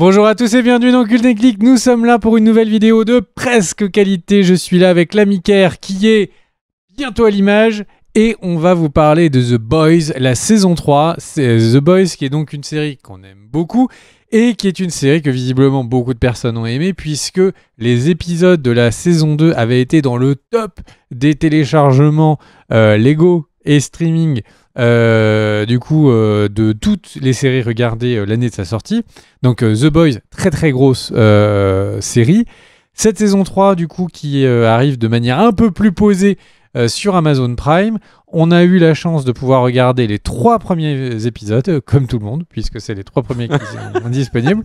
Bonjour à tous et bienvenue dans Cultechnique. Nous sommes là pour une nouvelle vidéo de presque qualité. Je suis là avec l'ami qui est bientôt à l'image et on va vous parler de The Boys, la saison 3. Euh, The Boys qui est donc une série qu'on aime beaucoup et qui est une série que visiblement beaucoup de personnes ont aimé puisque les épisodes de la saison 2 avaient été dans le top des téléchargements euh, Lego et streaming euh, du coup, euh, de toutes les séries regardées euh, l'année de sa sortie. Donc, The Boys, très très grosse série. Cette saison 3, du coup, qui arrive de manière un peu plus posée, euh, sur Amazon Prime. On a eu la chance de pouvoir regarder les trois premiers épisodes, euh, comme tout le monde, puisque c'est les trois premiers qui sont disponibles.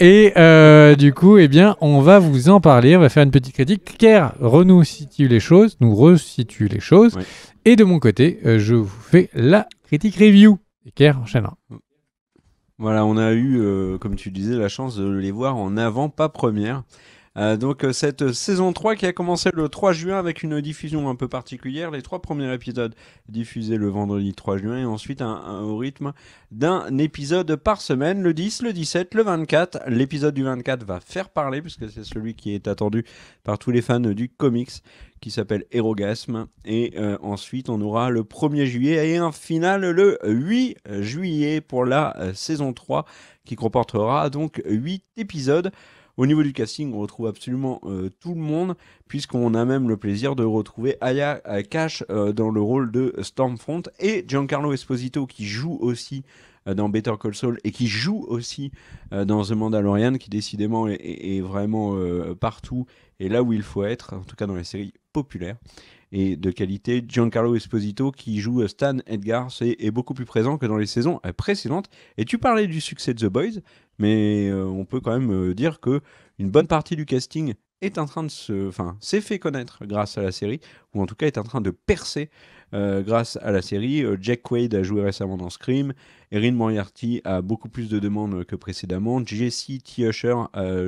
Et euh, du coup, eh bien, on va vous en parler, on va faire une petite critique. Kerr renou situe les choses, nous resitue les choses. Et de mon côté, je vous fais la critique review. Kerr, Claire enchaînera. Voilà, on a eu, comme tu disais, la chance de les voir en avant, pas première. Euh, donc euh, cette saison 3 qui a commencé le 3 juin avec une diffusion un peu particulière, les trois premiers épisodes diffusés le vendredi 3 juin et ensuite un, au rythme d'un épisode par semaine, le 10, le 17, le 24. L'épisode du 24 va faire parler puisque c'est celui qui est attendu par tous les fans du comics qui s'appelle Erogasme. Et euh, ensuite, on aura le 1er juillet et un final le 8 juillet pour la saison 3 qui comportera donc 8 épisodes. Au niveau du casting, on retrouve absolument euh, tout le monde, puisqu'on a même le plaisir de retrouver Aya euh, Cash euh, dans le rôle de Stormfront et Giancarlo Esposito qui joue aussi dans Better Call Saul et qui joue aussi dans The Mandalorian, qui décidément est vraiment partout et là où il faut être, en tout cas dans les séries populaires et de qualité. Giancarlo Esposito qui joue euh, Stan Edgar est, est beaucoup plus présent que dans les saisons euh, précédentes. Et tu parlais du succès de The Boys, mais euh, on peut quand même dire que une bonne partie du casting est en train de se, enfin, s'est fait connaître grâce à la série, ou en tout cas est en train de percer grâce à la série. Jack Quaid a joué récemment dans Scream, Erin Moriarty a beaucoup plus de demandes que précédemment, Jesse T. Usher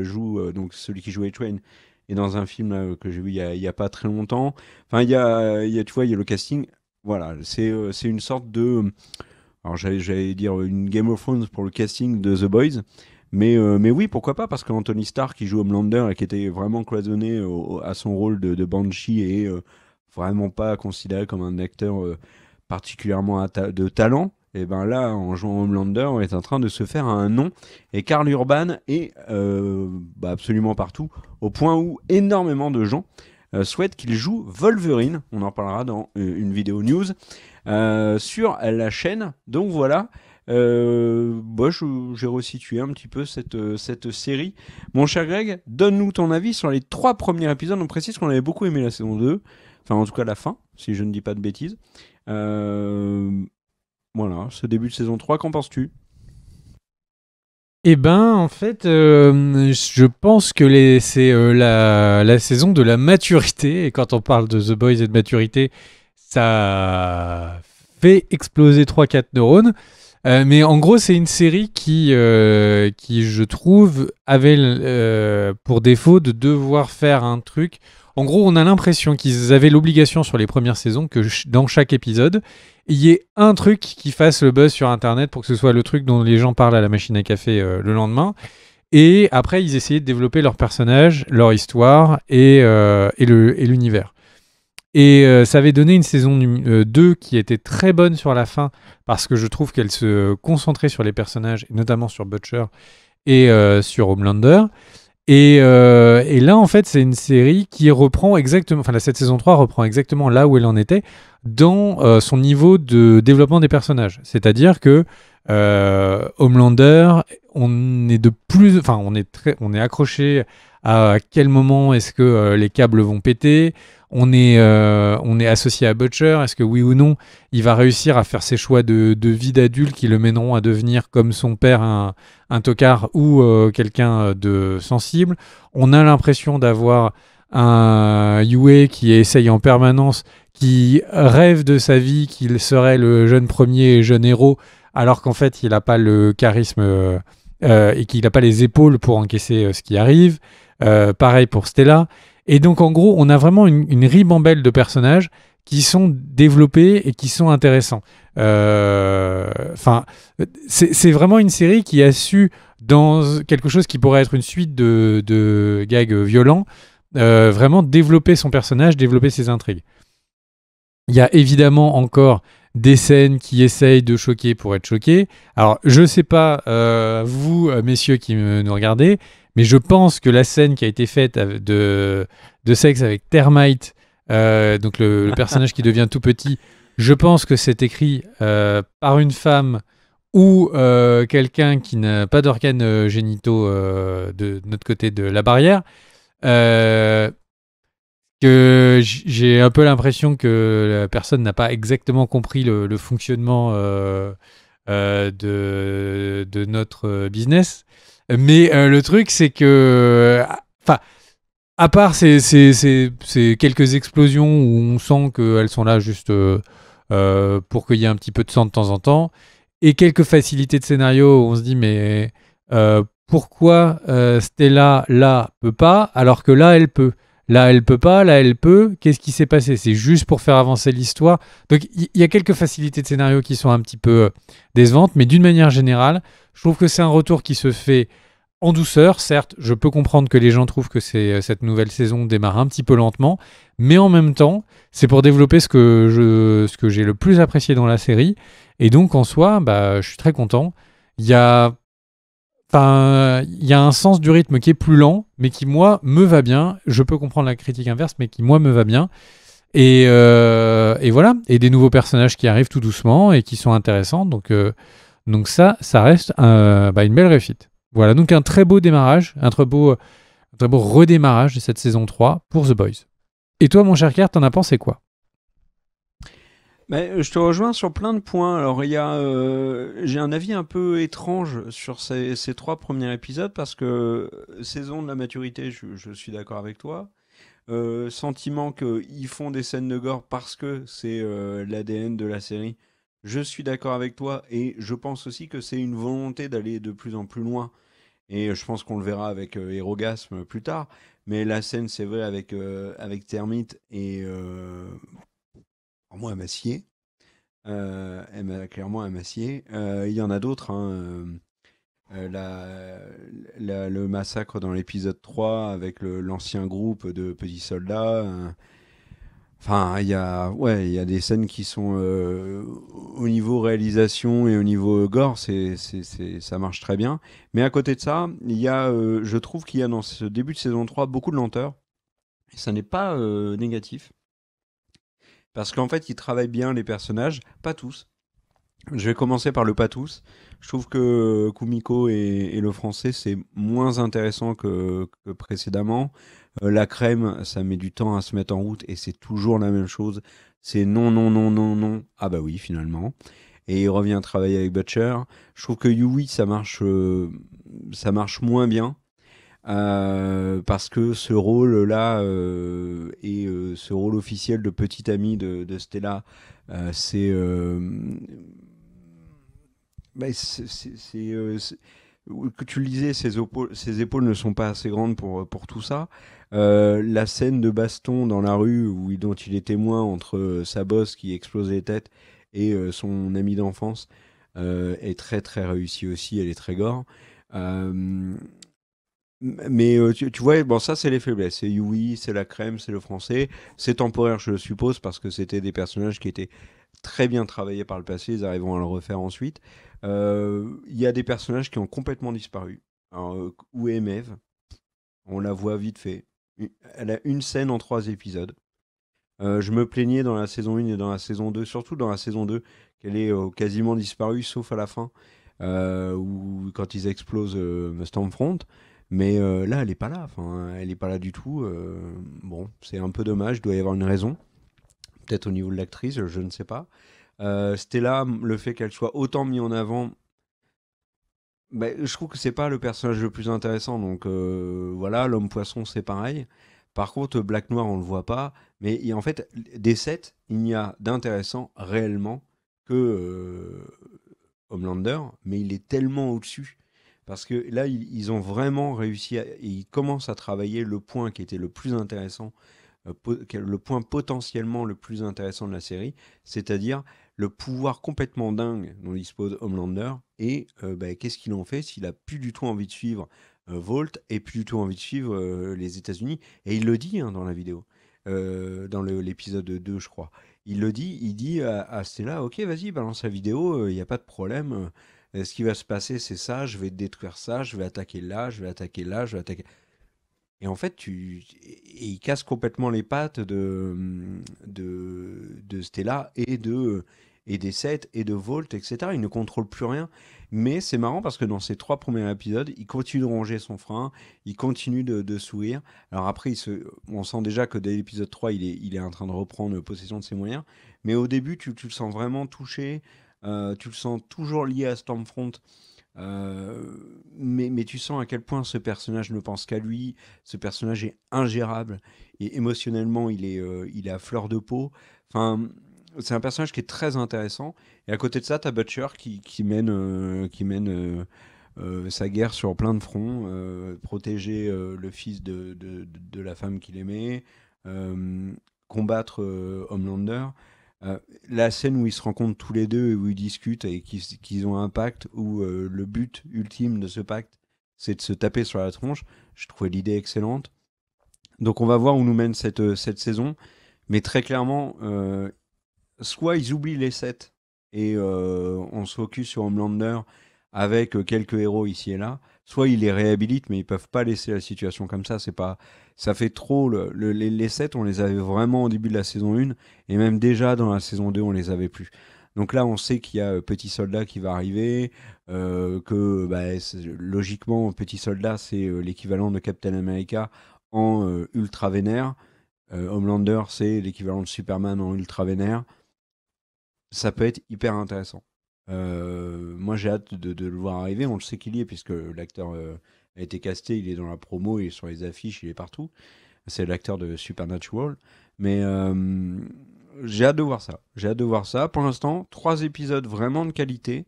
joue donc celui qui jouait Twain. train et dans un film euh, que j'ai vu il n'y a, pas très longtemps. Enfin, il y a, il y a, tu vois, il y a le casting. Voilà, c'est euh, une sorte de. Alors, j'allais dire une Game of Thrones pour le casting de The Boys. Mais, euh, mais oui, pourquoi pas Parce qu'Anthony Starr, qui joue Homelander et qui était vraiment cloisonné à son rôle de, Banshee et vraiment pas considéré comme un acteur particulièrement de talent, et eh ben là, en jouant Homelander, on est en train de se faire un nom. Et Karl Urban est euh, bah, absolument partout, au point où énormément de gens euh, souhaitent qu'il joue Wolverine. On en parlera dans euh, une vidéo news sur la chaîne. Donc voilà. Bah, j'ai resitué un petit peu cette, cette série. Mon cher Greg, donne-nous ton avis sur les trois premiers épisodes. On précise qu'on avait beaucoup aimé la saison 2, enfin en tout cas la fin, si je ne dis pas de bêtises. Euh, voilà, ce début de saison 3, qu'en penses-tu eh ben, en fait, euh, je pense que c'est euh, la, saison de la maturité. Et quand on parle de The Boys et de maturité, ça fait exploser 3-4 neurones. Euh, mais en gros, c'est une série qui, qui je trouve, avait pour défaut de devoir faire un truc en gros, on a l'impression qu'ils avaient l'obligation sur les premières saisons que dans chaque épisode, il y ait un truc qui fasse le buzz sur Internet pour que ce soit le truc dont les gens parlent à la machine à café euh, le lendemain. Et après, ils essayaient de développer leurs personnages, leur histoire et, euh, l'univers. Et, euh, ça avait donné une saison 2 qui était très bonne sur la fin parce que je trouve qu'elle se concentrait sur les personnages, notamment sur Butcher et sur Homelander. Euh, et, là, en fait, c'est une série qui reprend exactement, enfin, cette saison 3 reprend exactement là où elle en était dans euh, son niveau de développement des personnages. C'est-à-dire que euh, Homelander, on est de plus, enfin, on est très, on est accroché à quel moment est-ce que les câbles vont péter on est, euh, on est associé à Butcher, est-ce que oui ou non, il va réussir à faire ses choix de, vie d'adulte qui le mèneront à devenir comme son père un, un tocard ou euh, quelqu'un de sensible On a l'impression d'avoir un Yue qui essaye en permanence, qui rêve de sa vie, qu'il serait le jeune premier et jeune héros, alors qu'en fait il n'a pas le charisme euh, et qu'il n'a pas les épaules pour encaisser ce qui arrive. pareil pour Stella. Et donc, en gros, on a vraiment une, ribambelle de personnages qui sont développés et qui sont intéressants. Euh, enfin, c'est vraiment une série qui a su, dans quelque chose qui pourrait être une suite de, gags violents, euh, vraiment développer son personnage, développer ses intrigues. Il y a évidemment encore des scènes qui essayent de choquer pour être choquées. Alors, je ne sais pas, euh, vous, messieurs qui nous regardez, mais je pense que la scène qui a été faite de, de sexe avec Termite, euh, donc le, personnage qui devient tout petit, je pense que c'est écrit euh, par une femme ou euh, quelqu'un qui n'a pas d'organes génitaux de, notre côté de la barrière. que j'ai un peu l'impression que la personne n'a pas exactement compris le, le fonctionnement de, de, notre business. Mais euh, le truc, c'est que. Euh, enfin. À part ces, quelques explosions où on sent qu'elles sont là juste euh, pour qu'il y ait un petit peu de sang de temps en temps, et quelques facilités de scénario où on se dit mais pourquoi Stella là peut pas alors que là elle peut Là elle peut pas, là elle peut. Qu'est-ce qui s'est passé C'est juste pour faire avancer l'histoire. Donc il y, y, a quelques facilités de scénario qui sont un petit peu décevantes, mais d'une manière générale, je trouve que c'est un retour qui se fait en douceur, certes, je peux comprendre que les gens trouvent que euh, cette nouvelle saison démarre un petit peu lentement, mais en même temps, c'est pour développer ce que, j'ai le plus apprécié dans la série, et donc en soi, bah, je suis très content. Il y a, un sens du rythme qui est plus lent, mais qui moi me va bien. Je peux comprendre la critique inverse, mais qui moi me va bien. Et, euh, voilà, et des nouveaux personnages qui arrivent tout doucement et qui sont intéressants, donc. Euh, donc ça, ça reste bah, une belle refit Voilà, donc un très beau démarrage, un très beau, redémarrage de cette saison 3 pour The Boys. Et toi, mon cher Kerr, t'en as pensé quoi ben, je te rejoins sur plein de points. Alors, euh, j'ai un avis un peu étrange sur ces, trois premiers épisodes parce que saison de la maturité, je, suis d'accord avec toi. Euh, sentiment qu'ils font des scènes de gore parce que c'est euh, l'ADN de la série je suis d'accord avec toi et je pense aussi que c'est une volonté d'aller de plus en plus loin. Et je pense qu'on le verra avec euh, plus tard. Mais la scène, c'est vrai, avec, euh, avec Termite et. Euh, moi, Massier. elle clairement, Massier. Euh, euh, il y en a d'autres. Hein, le massacre dans l'épisode 3 avec l'ancien groupe de petits soldats. Enfin, il y a, ouais, il y a des scènes qui sont euh, au niveau réalisation et au niveau gore, c'est, ça marche très bien. Mais à côté de ça, il y a, euh, je trouve qu'il y a dans ce début de saison 3 beaucoup de lenteur. Et ça n'est pas euh, négatif. Parce qu'en fait, ils travaillent bien les personnages, pas tous. Je vais commencer par le pas tous. Je trouve que Kumiko et, le français, c'est moins intéressant que, précédemment. Euh, la crème, ça met du temps à se mettre en route et c'est toujours la même chose. C'est non, non, non, non, non. Ah bah oui, finalement. Et il revient travailler avec Butcher. Je trouve que Yui, ça marche, euh, ça marche moins bien. Euh, parce que ce rôle-là et ce rôle officiel de petit ami de Stella, c'est mais bah, c'est, euh, que tu le disais, ses, ses, épaules ne sont pas assez grandes pour, euh, pour tout ça. Euh, la scène de baston dans la rue où, dont il est témoin entre sa bosse qui explose les têtes et son ami d'enfance est très très réussie aussi, elle est très gore. Mais euh, tu, vois, bon, ça, c'est les faiblesses. C'est Yui, c'est la crème, c'est le français. C'est temporaire, je le suppose, parce que c'était des personnages qui étaient très bien travaillés par le passé. Ils arriveront à le refaire ensuite. Euh, il y a des personnages qui ont complètement disparu. où est euh, Mev On la voit vite fait. Elle a une scène en trois épisodes. je me plaignais dans la saison 1 et dans la saison 2, surtout dans la saison 2, qu'elle est quasiment disparue, sauf à la fin, où, quand ils explosent Stormfront. Mais euh, là, elle n'est pas là. Enfin, elle n'est pas là du tout. Euh, bon, c'est un peu dommage. Il doit y avoir une raison. Peut-être au niveau de l'actrice, je ne sais pas. Euh, Stella, le fait qu'elle soit autant mise en avant, bah, je trouve que c'est pas le personnage le plus intéressant. Donc voilà, l'homme poisson, c'est pareil. Par contre, Black Noir, on ne le voit pas. Mais en fait, des sept, il n'y a d'intéressant réellement que Homelander. Mais il est tellement au-dessus parce que là, ils, ont vraiment réussi, et ils commencent à travailler le point qui était le plus intéressant, euh, le point potentiellement le plus intéressant de la série, c'est-à-dire le pouvoir complètement dingue dont dispose Homelander et euh, bah, qu'est-ce qu'ils ont fait s'il a plus du tout envie de suivre euh, Volt et plus du tout envie de suivre les États-Unis. Et il le dit hein, dans la vidéo, dans l'épisode 2, je crois. Il le dit, il dit à, à Stella, ok, vas-y, balance la vidéo, il n'y a pas de problème. Euh, ce qui va se passer, c'est ça, je vais détruire ça, je vais attaquer là, je vais attaquer là, je vais attaquer. Et en fait, tu, il casse complètement les pattes de, de, de Stella et de et des 7 et de Volt, etc. Il ne contrôle plus rien. Mais c'est marrant parce que dans ces trois premiers épisodes, il continue de ronger son frein, il continue de, sourire. Alors après, il se, on sent déjà que dès l'épisode 3, il est, il est en train de reprendre possession de ses moyens. Mais au début, tu, tu le sens vraiment touché. Euh, tu le sens toujours lié à Stormfront. Euh, mais, tu sens à quel point ce personnage ne pense qu'à lui, ce personnage est ingérable, et émotionnellement il est, euh, à fleur de peau. c'est un personnage qui est très intéressant, et à côté de ça, tu as Butcher qui, mène, sa guerre sur plein de fronts, protéger le fils de, de la femme qu'il aimait, combattre Homelander. Euh, la scène où ils se rencontrent tous les deux et où ils discutent et qu'ils ont un pacte où euh, le but ultime de ce pacte, c'est de se taper sur la tronche, je trouvais l'idée excellente. Donc on va voir où nous mène cette, euh, cette saison. Mais très clairement, soit ils oublient les 7 et on se focus sur Homelander avec euh, quelques héros ici et là. Soit ils les réhabilitent, mais ils peuvent pas laisser la situation comme ça. C'est pas, ça fait trop. les, 7, on les avait vraiment au début de la saison 1, et même déjà dans la saison 2, on les avait plus. Donc là, on sait qu'il y a euh, Petit Soldat qui va arriver, euh, que bah, logiquement, Petit Soldat, c'est l'équivalent de Captain America en ultra vénère. Homelander, c'est l'équivalent de Superman en ultra vénère. Ça peut être hyper intéressant. Euh, moi, j'ai hâte de, le voir arriver. On le sait qu'il y est, puisque l'acteur euh, a été casté, il est dans la promo, il est sur les affiches, il est partout. C'est l'acteur de Supernatural. Mais euh, j'ai hâte de voir ça. J'ai hâte de voir ça. Pour l'instant, trois épisodes vraiment de qualité.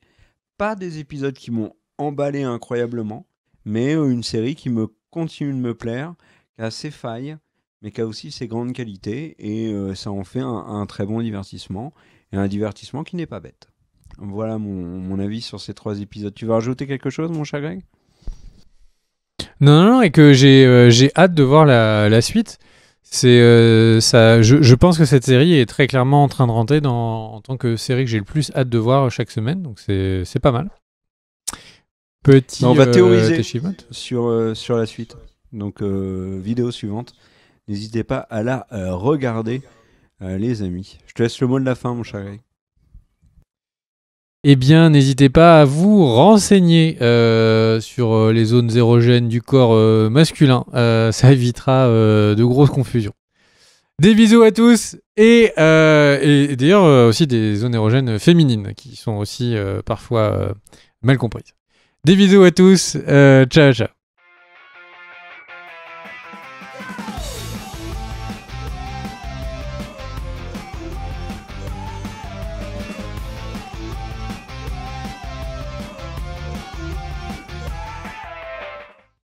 Pas des épisodes qui m'ont emballé incroyablement, mais une série qui me continue de me plaire, qui a ses failles, mais qui a aussi ses grandes qualités. Et ça en fait un très bon divertissement. Et un divertissement qui n'est pas bête. Voilà mon, mon, avis sur ces trois épisodes. Tu veux rajouter quelque chose, mon chat Greg non, non, non, et que euh, j'ai hâte de voir la, la suite. C'est euh, ça. Je, je, pense que cette série est très clairement en train de rentrer dans, en tant que série que j'ai le plus hâte de voir chaque semaine. Donc c'est pas mal. Petit. on va euh, théoriser sur sur la suite. Donc vidéo suivante. N'hésitez pas à la regarder, les amis. Je te laisse le mot de la fin, mon chat Greg eh bien, n'hésitez pas à vous renseigner euh, sur euh, les zones érogènes du corps euh, masculin. ça évitera de grosses confusions. Des bisous à tous et d'ailleurs aussi des zones érogènes féminines qui sont aussi parfois mal comprises. Des bisous à tous. ciao, ciao.